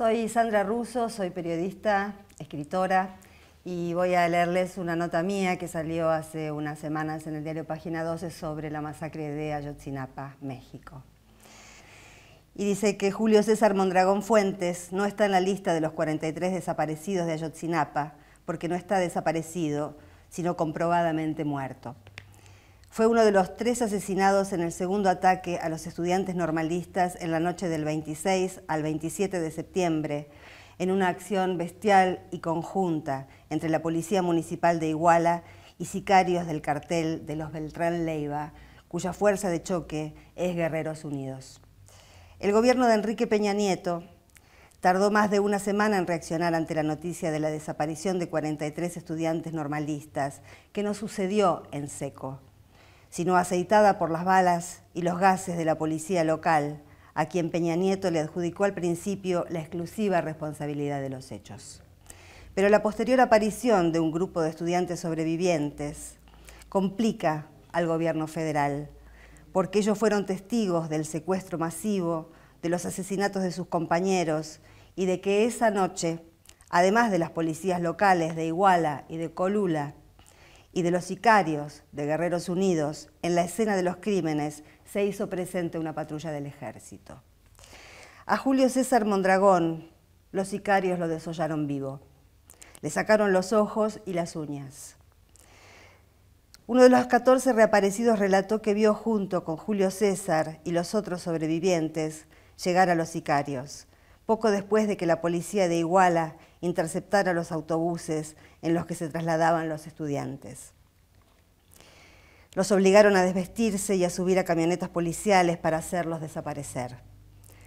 Soy Sandra Russo, soy periodista, escritora y voy a leerles una nota mía que salió hace unas semanas en el diario Página 12 sobre la masacre de Ayotzinapa, México. Y dice que Julio César Mondragón Fuentes no está en la lista de los 43 desaparecidos de Ayotzinapa porque no está desaparecido, sino comprobadamente muerto. Fue uno de los tres asesinados en el segundo ataque a los estudiantes normalistas en la noche del 26 al 27 de septiembre, en una acción bestial y conjunta entre la Policía Municipal de Iguala y sicarios del cartel de los Beltrán Leiva, cuya fuerza de choque es Guerreros Unidos. El gobierno de Enrique Peña Nieto tardó más de una semana en reaccionar ante la noticia de la desaparición de 43 estudiantes normalistas, que no sucedió en seco sino aceitada por las balas y los gases de la policía local, a quien Peña Nieto le adjudicó al principio la exclusiva responsabilidad de los hechos. Pero la posterior aparición de un grupo de estudiantes sobrevivientes complica al gobierno federal, porque ellos fueron testigos del secuestro masivo, de los asesinatos de sus compañeros y de que esa noche, además de las policías locales de Iguala y de Colula, y de los sicarios de Guerreros Unidos en la escena de los crímenes se hizo presente una patrulla del ejército. A Julio César Mondragón los sicarios lo desollaron vivo. Le sacaron los ojos y las uñas. Uno de los 14 reaparecidos relató que vio junto con Julio César y los otros sobrevivientes llegar a los sicarios. Poco después de que la policía de Iguala interceptara los autobuses en los que se trasladaban los estudiantes. Los obligaron a desvestirse y a subir a camionetas policiales para hacerlos desaparecer.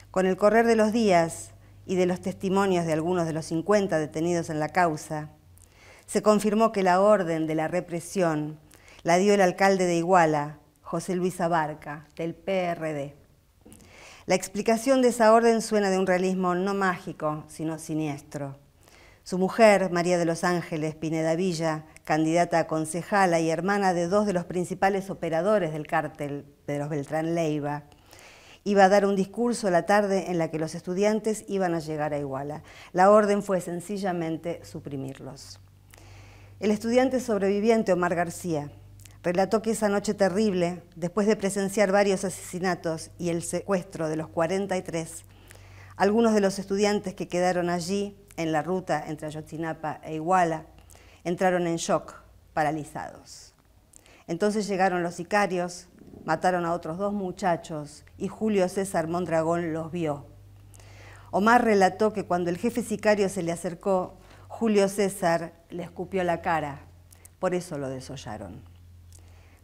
Con el correr de los días y de los testimonios de algunos de los 50 detenidos en la causa, se confirmó que la orden de la represión la dio el alcalde de Iguala, José Luis Abarca, del PRD. La explicación de esa orden suena de un realismo no mágico, sino siniestro. Su mujer, María de los Ángeles Pineda Villa, candidata a concejala y hermana de dos de los principales operadores del cártel, Pedro Beltrán Leiva, iba a dar un discurso la tarde en la que los estudiantes iban a llegar a Iguala. La orden fue sencillamente suprimirlos. El estudiante sobreviviente Omar García, Relató que esa noche terrible, después de presenciar varios asesinatos y el secuestro de los 43, algunos de los estudiantes que quedaron allí, en la ruta entre Ayotzinapa e Iguala, entraron en shock, paralizados. Entonces llegaron los sicarios, mataron a otros dos muchachos y Julio César Mondragón los vio. Omar relató que cuando el jefe sicario se le acercó, Julio César le escupió la cara, por eso lo desollaron.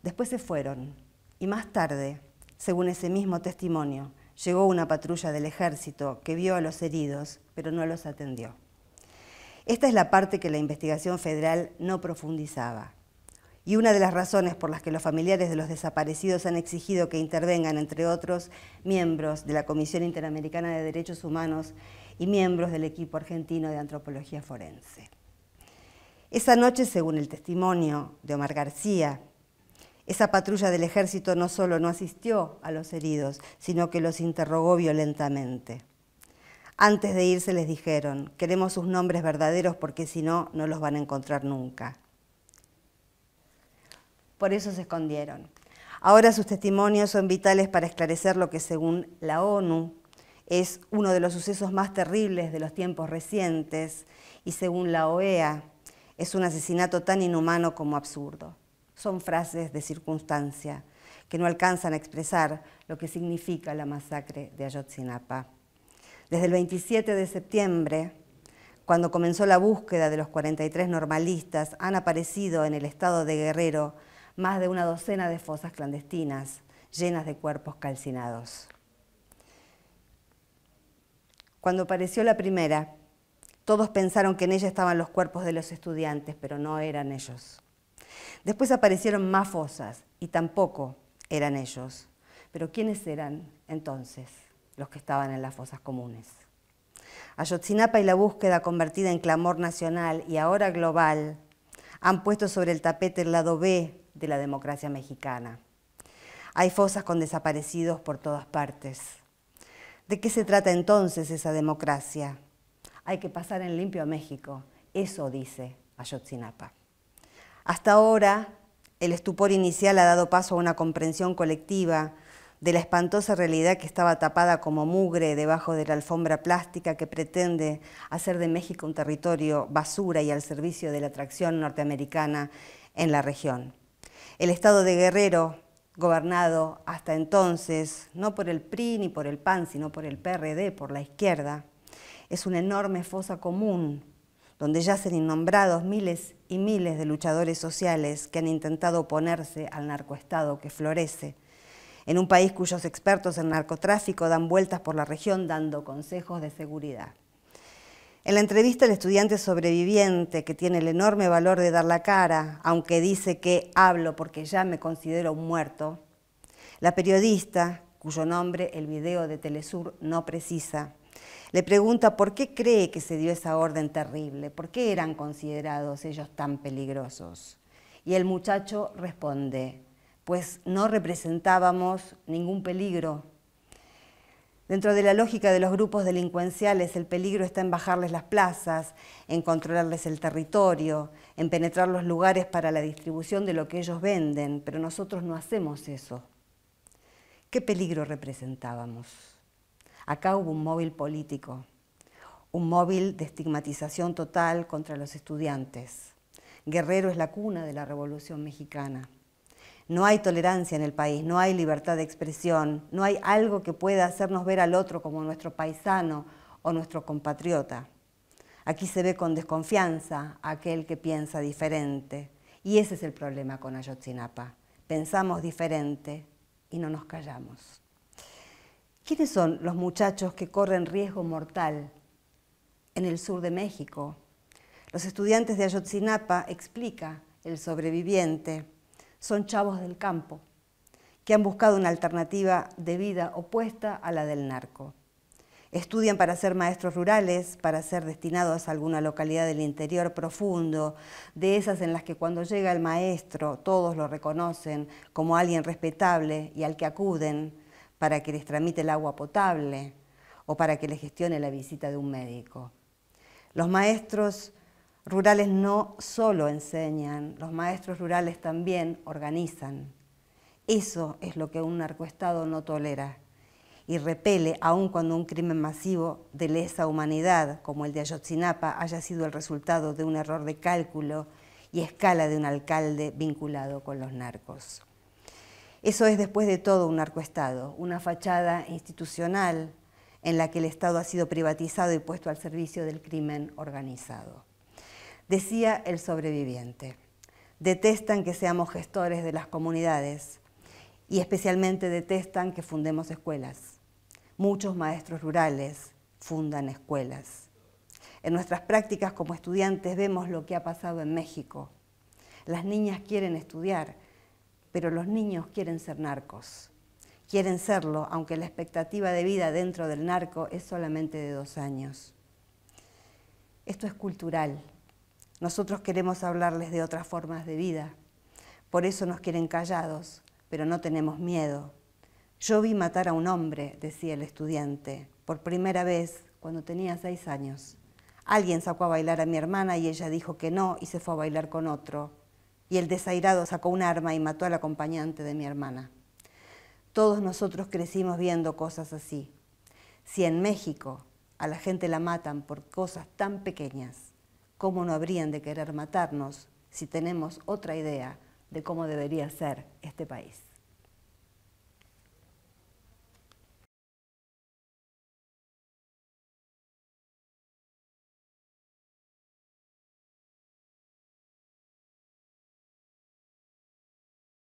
Después se fueron y más tarde, según ese mismo testimonio, llegó una patrulla del ejército que vio a los heridos, pero no los atendió. Esta es la parte que la investigación federal no profundizaba. Y una de las razones por las que los familiares de los desaparecidos han exigido que intervengan, entre otros, miembros de la Comisión Interamericana de Derechos Humanos y miembros del equipo argentino de antropología forense. Esa noche, según el testimonio de Omar García, esa patrulla del ejército no solo no asistió a los heridos, sino que los interrogó violentamente. Antes de irse les dijeron, queremos sus nombres verdaderos porque si no, no los van a encontrar nunca. Por eso se escondieron. Ahora sus testimonios son vitales para esclarecer lo que según la ONU es uno de los sucesos más terribles de los tiempos recientes y según la OEA es un asesinato tan inhumano como absurdo son frases de circunstancia que no alcanzan a expresar lo que significa la masacre de Ayotzinapa. Desde el 27 de septiembre, cuando comenzó la búsqueda de los 43 normalistas, han aparecido en el estado de Guerrero más de una docena de fosas clandestinas llenas de cuerpos calcinados. Cuando apareció la primera, todos pensaron que en ella estaban los cuerpos de los estudiantes, pero no eran ellos. Después aparecieron más fosas y tampoco eran ellos. Pero ¿quiénes eran entonces los que estaban en las fosas comunes? Ayotzinapa y la búsqueda convertida en clamor nacional y ahora global han puesto sobre el tapete el lado B de la democracia mexicana. Hay fosas con desaparecidos por todas partes. ¿De qué se trata entonces esa democracia? Hay que pasar en limpio a México. Eso dice Ayotzinapa. Hasta ahora, el estupor inicial ha dado paso a una comprensión colectiva de la espantosa realidad que estaba tapada como mugre debajo de la alfombra plástica que pretende hacer de México un territorio basura y al servicio de la atracción norteamericana en la región. El estado de Guerrero, gobernado hasta entonces no por el PRI ni por el PAN, sino por el PRD, por la izquierda, es una enorme fosa común donde yacen innombrados miles y miles de luchadores sociales que han intentado oponerse al narcoestado que florece, en un país cuyos expertos en narcotráfico dan vueltas por la región dando consejos de seguridad. En la entrevista el estudiante sobreviviente, que tiene el enorme valor de dar la cara, aunque dice que hablo porque ya me considero un muerto, la periodista, cuyo nombre el video de Telesur no precisa, le pregunta por qué cree que se dio esa orden terrible, por qué eran considerados ellos tan peligrosos. Y el muchacho responde, pues no representábamos ningún peligro. Dentro de la lógica de los grupos delincuenciales, el peligro está en bajarles las plazas, en controlarles el territorio, en penetrar los lugares para la distribución de lo que ellos venden, pero nosotros no hacemos eso. ¿Qué peligro representábamos? Acá hubo un móvil político, un móvil de estigmatización total contra los estudiantes. Guerrero es la cuna de la Revolución Mexicana. No hay tolerancia en el país, no hay libertad de expresión, no hay algo que pueda hacernos ver al otro como nuestro paisano o nuestro compatriota. Aquí se ve con desconfianza aquel que piensa diferente. Y ese es el problema con Ayotzinapa. Pensamos diferente y no nos callamos. ¿Quiénes son los muchachos que corren riesgo mortal en el sur de México? Los estudiantes de Ayotzinapa, explica el sobreviviente, son chavos del campo que han buscado una alternativa de vida opuesta a la del narco. Estudian para ser maestros rurales, para ser destinados a alguna localidad del interior profundo, de esas en las que cuando llega el maestro todos lo reconocen como alguien respetable y al que acuden, para que les tramite el agua potable o para que les gestione la visita de un médico. Los maestros rurales no solo enseñan, los maestros rurales también organizan. Eso es lo que un narcoestado no tolera y repele aun cuando un crimen masivo de lesa humanidad como el de Ayotzinapa haya sido el resultado de un error de cálculo y escala de un alcalde vinculado con los narcos. Eso es después de todo un arcoestado, una fachada institucional en la que el Estado ha sido privatizado y puesto al servicio del crimen organizado. Decía el sobreviviente, detestan que seamos gestores de las comunidades y especialmente detestan que fundemos escuelas. Muchos maestros rurales fundan escuelas. En nuestras prácticas como estudiantes vemos lo que ha pasado en México. Las niñas quieren estudiar, pero los niños quieren ser narcos. Quieren serlo, aunque la expectativa de vida dentro del narco es solamente de dos años. Esto es cultural. Nosotros queremos hablarles de otras formas de vida. Por eso nos quieren callados, pero no tenemos miedo. Yo vi matar a un hombre, decía el estudiante, por primera vez cuando tenía seis años. Alguien sacó a bailar a mi hermana y ella dijo que no y se fue a bailar con otro y el desairado sacó un arma y mató al acompañante de mi hermana. Todos nosotros crecimos viendo cosas así. Si en México a la gente la matan por cosas tan pequeñas, ¿cómo no habrían de querer matarnos si tenemos otra idea de cómo debería ser este país?